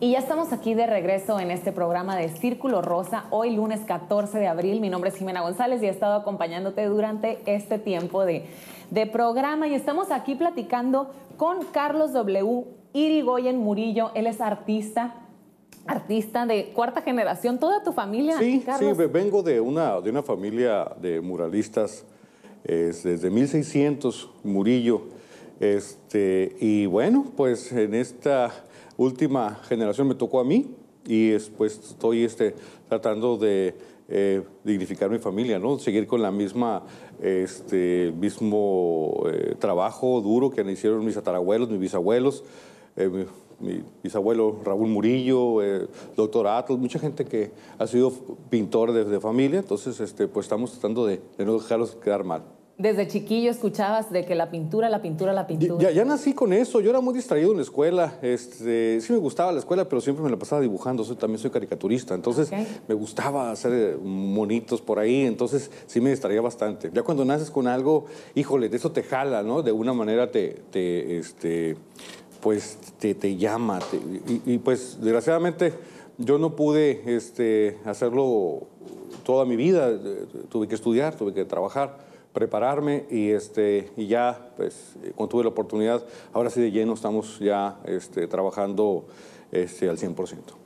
Y ya estamos aquí de regreso en este programa de Círculo Rosa, hoy lunes 14 de abril. Mi nombre es Jimena González y he estado acompañándote durante este tiempo de, programa y estamos aquí platicando con Carlos W. Irigoyen Murillo. Él es artista, artista de cuarta generación. ¿Toda tu familia? Sí, Carlos? sí, vengo de una, de una familia de muralistas desde 1600, Murillo. Este, y bueno, pues en esta última generación me tocó a mí y después estoy este, tratando de eh, dignificar mi familia, ¿no? Seguir con la misma, este, mismo eh, trabajo duro que hicieron mis atarabuelos, mis bisabuelos, eh, mi, bisabuelo Raúl Murillo, doctor Atlas, mucha gente que ha sido pintor desde familia, entonces, este, pues estamos tratando de no dejarlos quedar mal desde chiquillo escuchabas de que la pintura, la pintura, la pintura. Ya, nací con eso. Yo era muy distraído en la escuela. Este, sí me gustaba la escuela, pero siempre me la pasaba dibujando. también soy caricaturista. Entonces me gustaba hacer eh, monitos por ahí. Entonces sí me distraía bastante. Ya cuando naces con algo, híjole, de eso te jala, ¿no? De una manera te, este, pues te, te llama. y, y, pues desgraciadamente yo no pude este, hacerlo toda mi vida. Eh, tuve que estudiar, tuve que trabajar prepararme y, este, y ya, pues, cuando tuve la oportunidad, ahora sí de lleno estamos ya este, trabajando este, al 100%.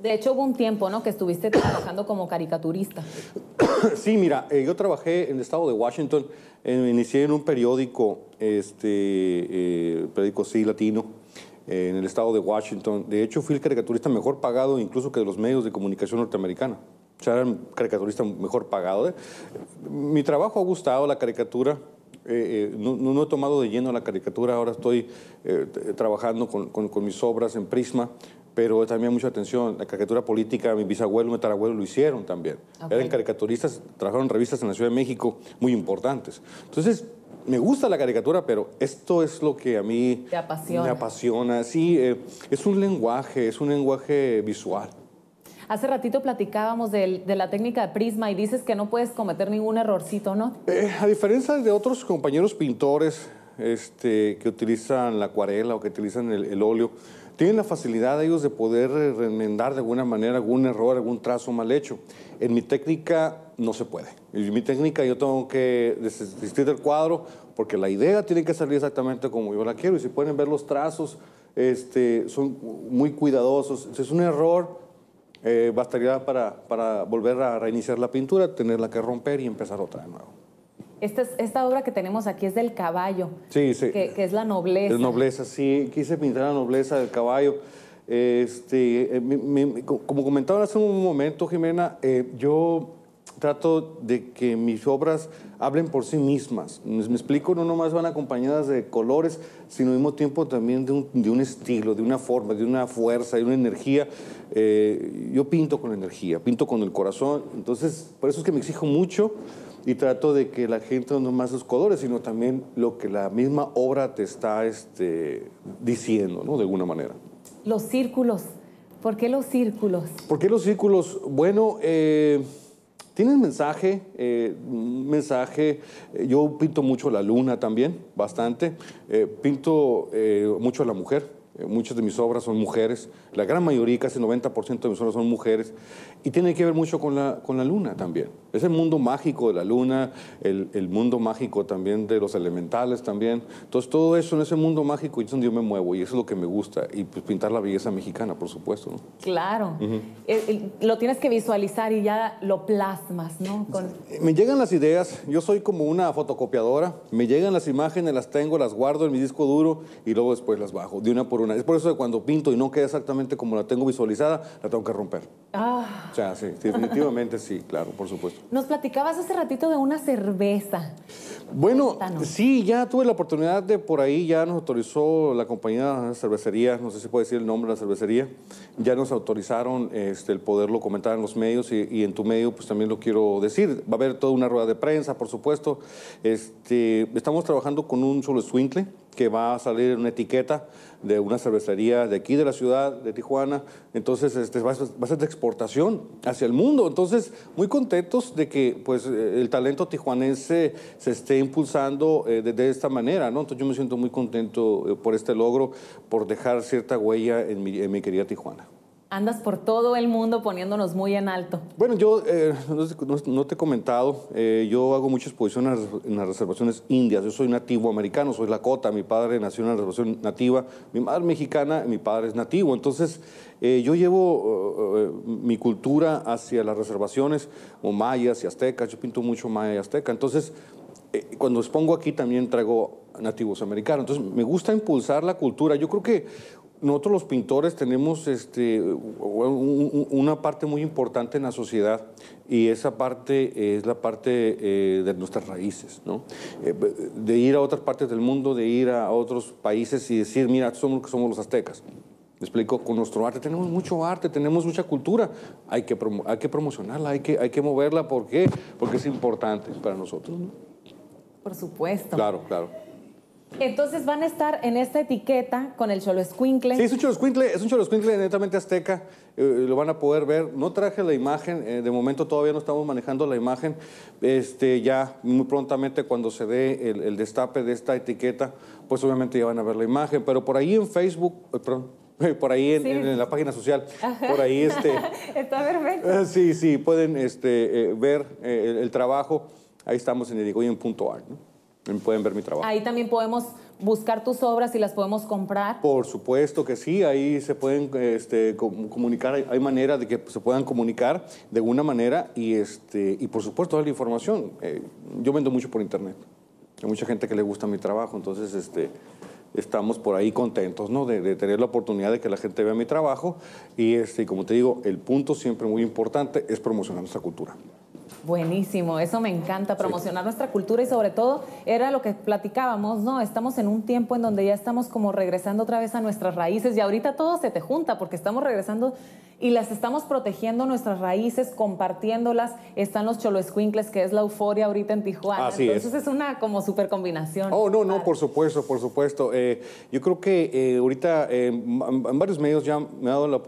De hecho, hubo un tiempo, ¿no?, que estuviste trabajando como caricaturista. Sí, mira, eh, yo trabajé en el estado de Washington, inicié en un periódico, este, eh, periódico Sí Latino, en el estado de Washington. De hecho, fui el caricaturista mejor pagado incluso que de los medios de comunicación norteamericana. O sea, era caricaturista mejor pagado. ¿eh? Mi trabajo ha gustado, la caricatura. Eh, eh, no, no, he tomado de lleno la caricatura, ahora estoy trabajando con, con, mis obras en Prisma, pero también mucha atención, la caricatura política, mi bisabuelo, mi tatarabuelo lo hicieron también. Eran caricaturistas, trabajaron en revistas en la Ciudad de México muy importantes. Entonces, me gusta la caricatura, pero esto es lo que a mí me apasiona. Sí, es un lenguaje, es un lenguaje visual. Hace ratito platicábamos de, la técnica de prisma y dices que no puedes cometer ningún errorcito, ¿no? Eh, a diferencia de otros compañeros pintores este, que utilizan la acuarela o que utilizan el, óleo, tienen la facilidad ellos de poder remendar de alguna manera algún error, algún trazo mal hecho. En mi técnica no se puede. En mi técnica yo tengo que desistir del cuadro porque la idea tiene que salir exactamente como yo la quiero. Y si pueden ver los trazos, este, son muy cuidadosos. Es un error eh, bastaría para, volver a reiniciar la pintura, tenerla que romper y empezar otra de nuevo. Esta, esta obra que tenemos aquí es del caballo, sí, sí. Que, es la nobleza. La nobleza, sí, quise pintar la nobleza del caballo. Este, eh, como comentaba hace un momento, Jimena, eh, yo trato de que mis obras hablen por sí mismas. Me, explico, no nomás van acompañadas de colores, sino al mismo tiempo también de un, estilo, de una forma, de una fuerza, de una energía. Eh, yo pinto con energía, pinto con el corazón, entonces por eso es que me exijo mucho y trato de que la gente no nomás los colores, sino también lo que la misma obra te está este, diciendo, ¿no? De alguna manera. Los círculos. ¿Por qué los círculos? ¿Por qué los círculos? Bueno, eh, tienen mensaje, eh, mensaje, eh, yo pinto mucho la luna también, bastante, eh, pinto mucho a la mujer, muchas de mis obras son mujeres, la gran mayoría, casi 90% de mis obras son mujeres, y tiene que ver mucho con la, con la luna también. Es el mundo mágico de la luna, el, el, mundo mágico también de los elementales también. Entonces todo eso en ese mundo mágico y es yo me muevo y eso es lo que me gusta. Y pues pintar la belleza mexicana, por supuesto. Claro. Eh, eh, lo tienes que visualizar y ya lo plasmas, ¿no? Eh, me llegan las ideas, yo soy como una fotocopiadora, me llegan las imágenes, las tengo, las guardo en mi disco duro y luego después las bajo, de una por una. Es por eso que cuando pinto y no queda exactamente como la tengo visualizada, la tengo que romper. Ah sí, definitivamente sí, claro, por supuesto. Nos platicabas hace ratito de una cerveza. Bueno, sí, ya tuve la oportunidad de por ahí, ya nos autorizó la compañía de cervecería, no sé si puede decir el nombre de la cervecería, ya nos autorizaron este, el poderlo comentar en los medios y, en tu medio pues también lo quiero decir. Va a haber toda una rueda de prensa, por supuesto. Este, estamos trabajando con un solo swinkle que va a salir una etiqueta de una cervecería de aquí de la ciudad de Tijuana. Entonces, este, va, a ser, de exportación hacia el mundo. Entonces, muy contentos de que pues, eh, el talento tijuanense se esté impulsando eh, de, esta manera. ¿no? Entonces, yo me siento muy contento eh, por este logro, por dejar cierta huella en mi querida Tijuana. Andas por todo el mundo poniéndonos muy en alto. Bueno, yo eh, no, te he comentado, eh, yo hago mucha exposición en las reservaciones indias. Yo soy nativo americano, soy lacota, mi padre nació en una reservación nativa, mi madre mexicana, mi padre es nativo. Entonces, eh, yo llevo mi cultura hacia las reservaciones, o mayas y aztecas, yo pinto mucho maya y azteca. Entonces, cuando expongo aquí también traigo nativos americanos. Entonces, me gusta impulsar la cultura. Yo creo que nosotros los pintores tenemos este, una parte muy importante en la sociedad y esa parte es la parte eh, de nuestras raíces, ¿no? Eh, de ir a otras partes del mundo, de ir a otros países y decir, mira, somos, somos los aztecas. Me explico, con nuestro arte tenemos mucho arte, tenemos mucha cultura, hay que, hay que promocionarla, hay que, hay que moverla, ¿por qué? Porque es importante para nosotros. ¿no? Por supuesto. Claro, claro. Entonces van a estar en esta etiqueta con el Cholo Escuincle. Sí, es un Cholo es un Cholo Escuincle netamente azteca. Eh, lo van a poder ver. No traje la imagen, eh, de momento todavía no estamos manejando la imagen. Este, ya muy prontamente cuando se dé el, destape de esta etiqueta, pues obviamente ya van a ver la imagen. Pero por ahí en Facebook, eh, perdón, por ahí en, la página social. Por ahí este. Está perfecto. sí, sí, pueden este, ver el, trabajo. Ahí estamos en punto ¿no? pueden ver mi trabajo. Ahí también podemos buscar tus obras y las podemos comprar. Por supuesto que sí, ahí se pueden este, comunicar, hay manera de que se puedan comunicar de una manera y, este, y por supuesto toda la información. Eh, yo vendo mucho por internet, hay mucha gente que le gusta mi trabajo, entonces este, estamos por ahí contentos ¿no? de, tener la oportunidad de que la gente vea mi trabajo y este, como te digo, el punto siempre muy importante es promocionar nuestra cultura. Buenísimo, eso me encanta, promocionar nuestra cultura y sobre todo era lo que platicábamos, ¿no? Estamos en un tiempo en donde ya estamos como regresando otra vez a nuestras raíces y ahorita todo se te junta porque estamos regresando y las estamos protegiendo nuestras raíces, compartiéndolas. Están los choloescuincles, que es la euforia ahorita en Tijuana. Así Entonces es. una como super combinación. Oh, no, no, por supuesto, por supuesto. Eh, yo creo que eh, ahorita eh, en varios medios ya me he, dado la,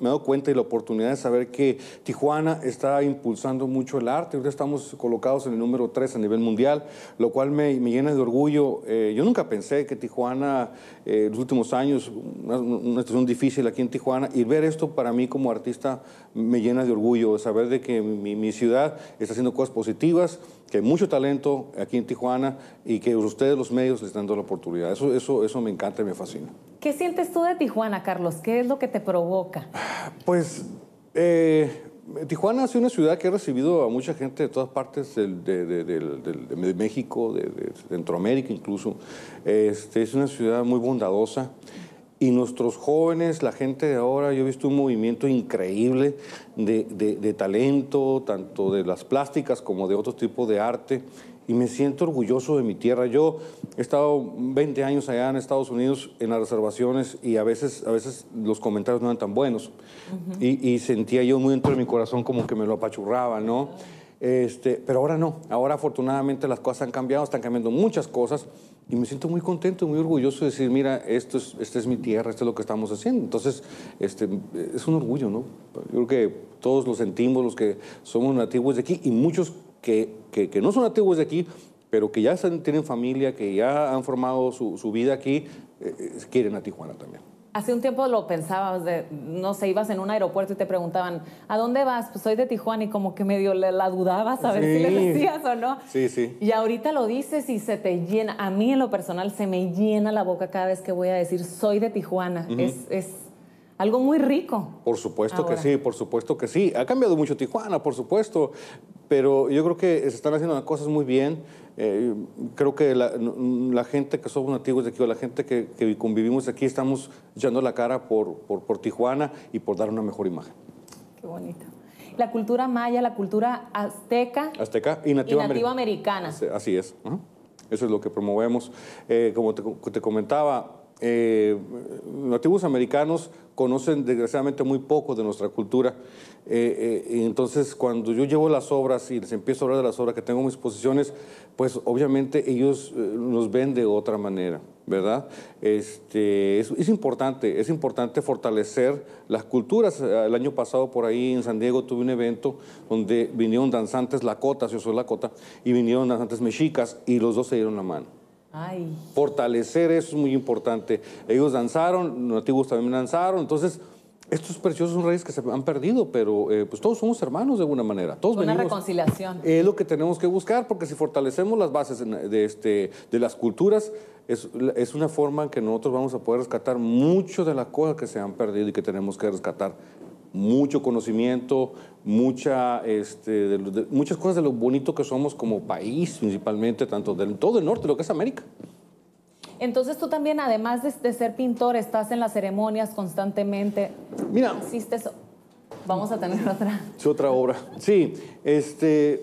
me he dado cuenta y la oportunidad de saber que Tijuana está impulsando mucho el arte. Ahorita estamos colocados en el número 3 a nivel mundial, lo cual me, llena de orgullo. yo nunca pensé que Tijuana, en los últimos años, una, una, situación difícil aquí en Tijuana, y ver esto para para mí como artista me llena de orgullo, saber de que mi, ciudad está haciendo cosas positivas, que hay mucho talento aquí en Tijuana y que ustedes los medios les están dando la oportunidad. Eso, eso, eso me encanta y me fascina. ¿Qué sientes tú de Tijuana, Carlos? ¿Qué es lo que te provoca? Pues... Eh, Tijuana es una ciudad que ha recibido a mucha gente de todas partes del, de, México, de, Centroamérica incluso. Este, es una ciudad muy bondadosa y nuestros jóvenes, la gente de ahora, yo he visto un movimiento increíble de, talento, tanto de las plásticas como de otro tipo de arte, y me siento orgulloso de mi tierra. Yo he estado 20 años allá en Estados Unidos en las reservaciones y a veces, a veces los comentarios no eran tan buenos, y, y, sentía yo muy dentro de mi corazón como que me lo apachurraba, ¿no? Este, pero ahora no, ahora afortunadamente las cosas han cambiado, están cambiando muchas cosas y me siento muy contento, muy orgulloso de decir, mira, esto es, esta es mi tierra, esto es lo que estamos haciendo. Entonces, este, es un orgullo, ¿no? Yo creo que todos los sentimos, los que somos nativos de aquí y muchos que, no son nativos de aquí, pero que ya tienen familia, que ya han formado su, vida aquí, eh, eh, quieren a Tijuana también. Hace un tiempo lo pensabas, no sé, ibas en un aeropuerto y te preguntaban, ¿a dónde vas? Pues soy de Tijuana y como que medio la dudabas a ver si le decías o no. Sí, sí. Y ahorita lo dices y se te llena, a mí en lo personal se me llena la boca cada vez que voy a decir, soy de Tijuana. es, es algo muy rico. Por supuesto que sí, por supuesto que sí. Ha cambiado mucho Tijuana, por supuesto, pero yo creo que se están haciendo las cosas muy bien. Eh, creo que la, gente que somos nativos de aquí o la gente que, convivimos aquí estamos echando la cara por, por, Tijuana y por dar una mejor imagen. Qué bonito la cultura maya, la cultura azteca. Azteca y nativa, americana. Así es. Eso es lo que promovemos. Eh, como te comentaba, eh, nativos americanos conocen desgraciadamente muy poco de nuestra cultura. Eh, eh, entonces, cuando yo llevo las obras y les empiezo a hablar de las obras que tengo en mis posiciones, pues obviamente ellos nos ven de otra manera, ¿verdad? Este, es, es, importante, es importante fortalecer las culturas. El año pasado por ahí en San Diego tuve un evento donde vinieron danzantes lacotas, yo soy lacota, y vinieron danzantes mexicas y los dos se dieron la mano. Fortalecer eso es muy importante. Ellos danzaron, nativos también danzaron, entonces estos preciosos reyes que se han perdido, pero eh, pues todos somos hermanos de alguna manera. Todos Una reconciliación. Es lo que tenemos que buscar, porque si fortalecemos las bases de, este, de las culturas, es, es, una forma en que nosotros vamos a poder rescatar mucho de la cosa que se han perdido y que tenemos que rescatar mucho conocimiento, mucha, este, muchas cosas de lo bonito que somos como país, principalmente, tanto del todo el norte, lo que es América. Entonces tú también, además de, ser pintor, estás en las ceremonias constantemente. Mira. eso. vamos a tener otra. Es otra obra. Sí, este,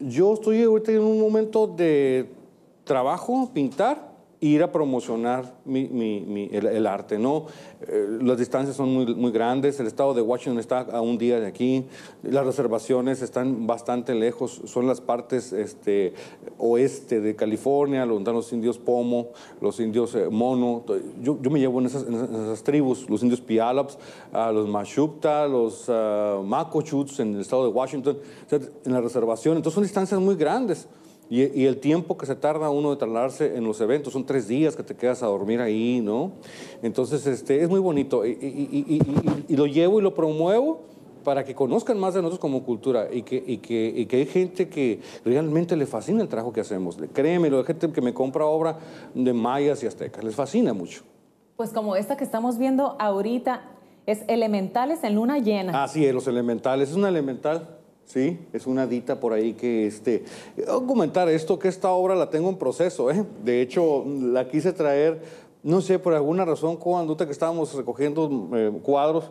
yo estoy ahorita en un momento de trabajo, pintar, ir a promocionar el, arte, ¿no? Eh, las distancias son muy, grandes, el estado de Washington está a un día de aquí, las reservaciones están bastante lejos, son las partes este, oeste de California, donde están los indios Pomo, los indios eh, Mono, yo, me llevo en esas, tribus, los indios Pialaps, a ah, los Mashupta, los ah, Macochuts en el estado de Washington, en la reservación, entonces son distancias muy grandes. Y, el tiempo que se tarda uno de trasladarse en los eventos, son tres días que te quedas a dormir ahí, ¿no? Entonces, este, es muy bonito. Y, lo llevo y lo promuevo para que conozcan más de nosotros como cultura y que, que, hay gente que realmente le fascina el trabajo que hacemos. Créeme, hay gente que me compra obra de mayas y aztecas, les fascina mucho. Pues como esta que estamos viendo ahorita, es elementales en luna llena. Así sí, los elementales, es una elemental Sí, es una dita por ahí que este. comentar esto, que esta obra la tengo en proceso, ¿eh? De hecho, la quise traer, no sé, por alguna razón, cuando que estábamos recogiendo eh, cuadros,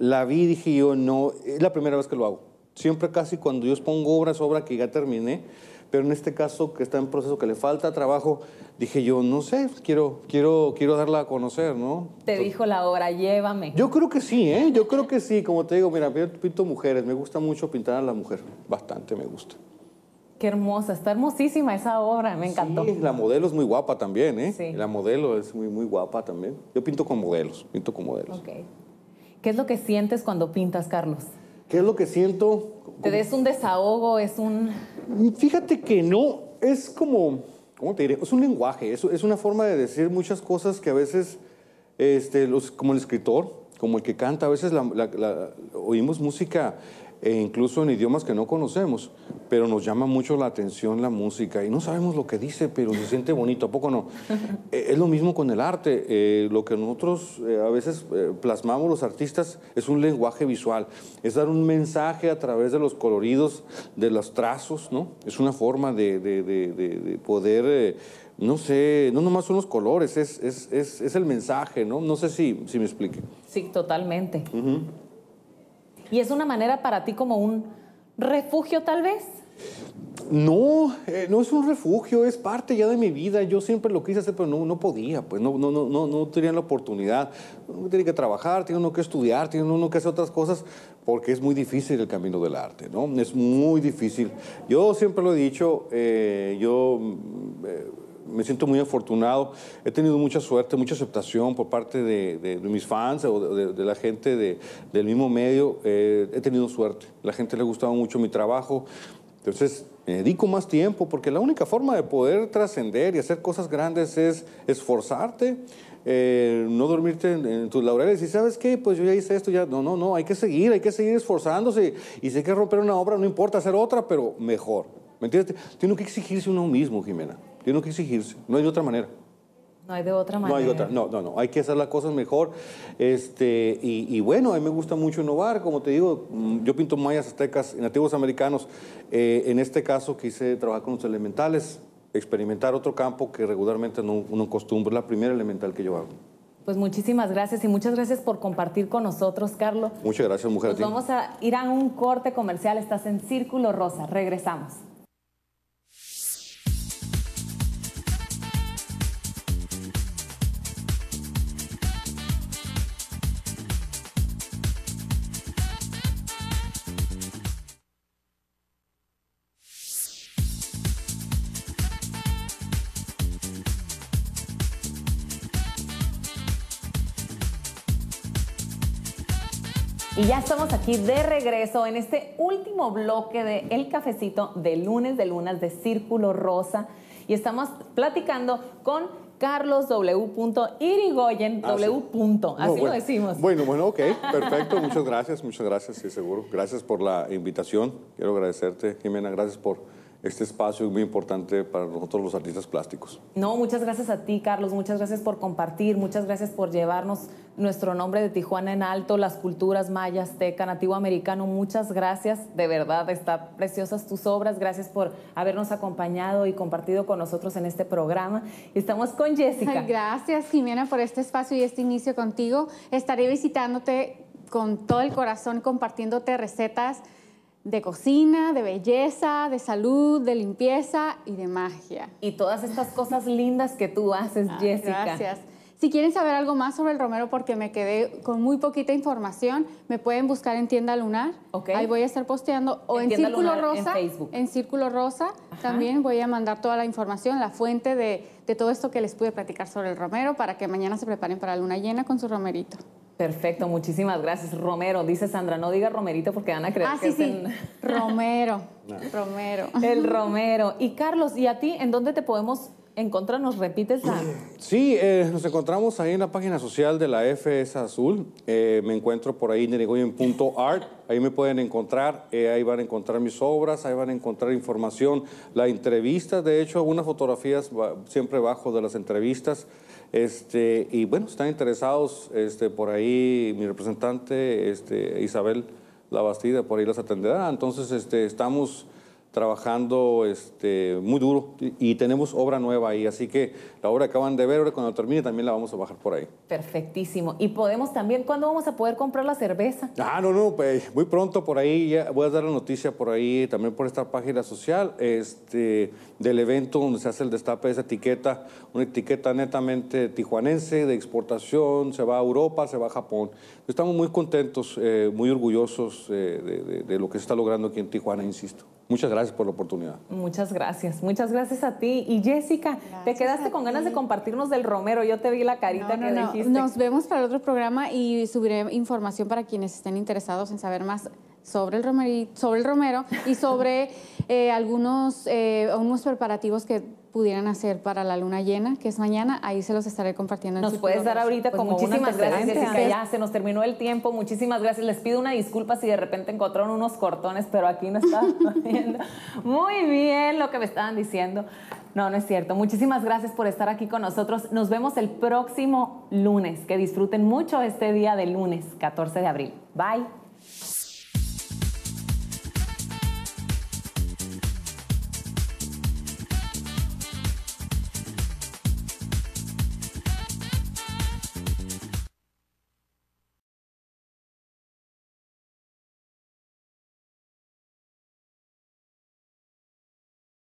la vi y dije yo, no, es la primera vez que lo hago. Siempre casi cuando yo expongo es obra que ya terminé, pero en este caso que está en proceso, que le falta trabajo, dije yo, no sé, quiero, quiero, quiero darla a conocer, ¿no? Te dijo la obra, llévame. Yo creo que sí, ¿eh? Yo creo que sí, como te digo, mira, yo pinto mujeres, me gusta mucho pintar a la mujer, bastante me gusta. Qué hermosa, está hermosísima esa obra, me encantó. la modelo es muy guapa también, ¿eh? Sí. La modelo es muy, muy guapa también. Yo pinto con modelos, pinto con modelos. Ok. ¿Qué es lo que sientes cuando pintas, Carlos? ¿Qué es lo que siento? Te des un desahogo, es un... Fíjate que no, es como, ¿cómo te diré? Es un lenguaje, es, una forma de decir muchas cosas que a veces, este, como el escritor, como el que canta, a veces oímos música e incluso en idiomas que no conocemos, pero nos llama mucho la atención la música y no sabemos lo que dice, pero se siente bonito, ¿a poco no? Eh, es lo mismo con el arte, eh, lo que nosotros eh, a veces plasmamos los artistas es un lenguaje visual, es dar un mensaje a través de los coloridos, de los trazos, ¿no? Es una forma de, poder no sé, no nomás son los colores, es, es, es, es, el mensaje, ¿no? No sé si, si me explique. Sí, totalmente. Uh ¿Y es una manera para ti como un refugio tal vez? No, eh, no es un refugio, es parte ya de mi vida. Yo siempre lo quise hacer, pero no, podía, pues no, no, no, no tenía la oportunidad. Uno tiene que trabajar, tiene uno que estudiar, tiene uno que hacer otras cosas, porque es muy difícil el camino del arte, ¿no? Es muy difícil. Yo siempre lo he dicho, eh, yo... Mm, eh, me siento muy afortunado. He tenido mucha suerte, mucha aceptación por parte de, mis fans o de, la gente del mismo medio. Eh, he tenido suerte. La gente le ha gustado mucho mi trabajo. Entonces, me dedico más tiempo porque la única forma de poder trascender y hacer cosas grandes es esforzarte, eh, no dormirte en, tus laureles y sabes qué, pues yo ya hice esto, ya no, no, no, hay que seguir, hay que seguir esforzándose y, y si hay que romper una obra, no importa hacer otra, pero mejor. ¿Me entiendes? Tiene que exigirse uno mismo, Jimena. Tiene que exigirse. No hay de otra manera. No hay de otra manera. No hay otra. No, no, no. Hay que hacer las cosas mejor. Este, y, bueno, a mí me gusta mucho innovar. Como te digo, mm, yo pinto mayas, aztecas, nativos americanos. Eh, en este caso quise trabajar con los elementales, experimentar otro campo que regularmente no, uno acostumbra. Es la primera elemental que yo hago. Pues muchísimas gracias y muchas gracias por compartir con nosotros, Carlos. Muchas gracias, mujer. Nos vamos a ir a un corte comercial. Estás en Círculo Rosa. Regresamos. Y ya estamos aquí de regreso en este último bloque de El Cafecito de lunes de lunas de Círculo Rosa. Y estamos platicando con Carlos W. Irigoyen ah, Así lo decimos. Bueno, bueno, ok, perfecto. Muchas gracias, muchas gracias, sí, seguro. Gracias por la invitación. Quiero agradecerte, Jimena, gracias por este espacio es muy importante para nosotros los artistas plásticos. No, muchas gracias a ti, Carlos, muchas gracias por compartir, muchas gracias por llevarnos nuestro nombre de Tijuana en alto, las culturas maya, azteca, nativo americano, muchas gracias, de verdad, están preciosas tus obras, gracias por habernos acompañado y compartido con nosotros en este programa. Estamos con Jessica. Gracias, Jimena, por este espacio y este inicio contigo. Estaré visitándote con todo el corazón, compartiéndote recetas de cocina, de belleza, de salud, de limpieza y de magia. Y todas estas cosas lindas que tú haces, ah, Jessica. Gracias. Si quieren saber algo más sobre el romero, porque me quedé con muy poquita información, me pueden buscar en Tienda Lunar. Okay. Ahí voy a estar posteando. O en, Círculo Rosa. En, Facebook. en, Círculo Rosa también voy a mandar toda la información, la fuente de, de todo esto que les pude platicar sobre el romero, para que mañana se preparen para la luna llena con su romerito. Perfecto, muchísimas gracias. Romero, dice Sandra, no diga Romerito porque van a creer ah, que es el. Romero, Romero. El Romero. Y Carlos, ¿y a ti en dónde te podemos ¿Nos Repites Sí, eh, nos encontramos ahí en la página social de la FS Azul. Eh, me encuentro por ahí en art. Ahí me pueden encontrar, eh, ahí van a encontrar mis obras, ahí van a encontrar información, la entrevista, de hecho, algunas fotografías siempre bajo de las entrevistas. Este, y bueno, están interesados este, por ahí mi representante, este, Isabel Labastida, por ahí las atenderá. Entonces, este, estamos trabajando este, muy duro y tenemos obra nueva ahí, así que la obra acaban de ver, cuando termine también la vamos a bajar por ahí. Perfectísimo. Y podemos también, ¿cuándo vamos a poder comprar la cerveza? Ah, no, no, pues, muy pronto por ahí, ya voy a dar la noticia por ahí, también por esta página social. Este, del evento donde se hace el destape de esa etiqueta, una etiqueta netamente tijuanense de exportación, se va a Europa, se va a Japón. Estamos muy contentos, eh, muy orgullosos eh, de, lo que se está logrando aquí en Tijuana, insisto. Muchas gracias por la oportunidad. Muchas gracias, muchas gracias a ti. Y Jessica, te quedaste con ganas de compartirnos del Romero, yo te vi la carita que no. Nos vemos para el otro programa y subiré información para quienes estén interesados en saber más sobre el, romero y sobre eh, algunos eh, preparativos que pudieran hacer para la luna llena, que es mañana. Ahí se los estaré compartiendo. Nos puedes dar ahorita pues con muchísimas gracias, Ya se nos terminó el tiempo. Muchísimas gracias. Les pido una disculpa si de repente encontraron unos cortones, pero aquí no está muy bien lo que me estaban diciendo. No, no es cierto. Muchísimas gracias por estar aquí con nosotros. Nos vemos el próximo lunes. Que disfruten mucho este día de lunes, 14 de abril. Bye.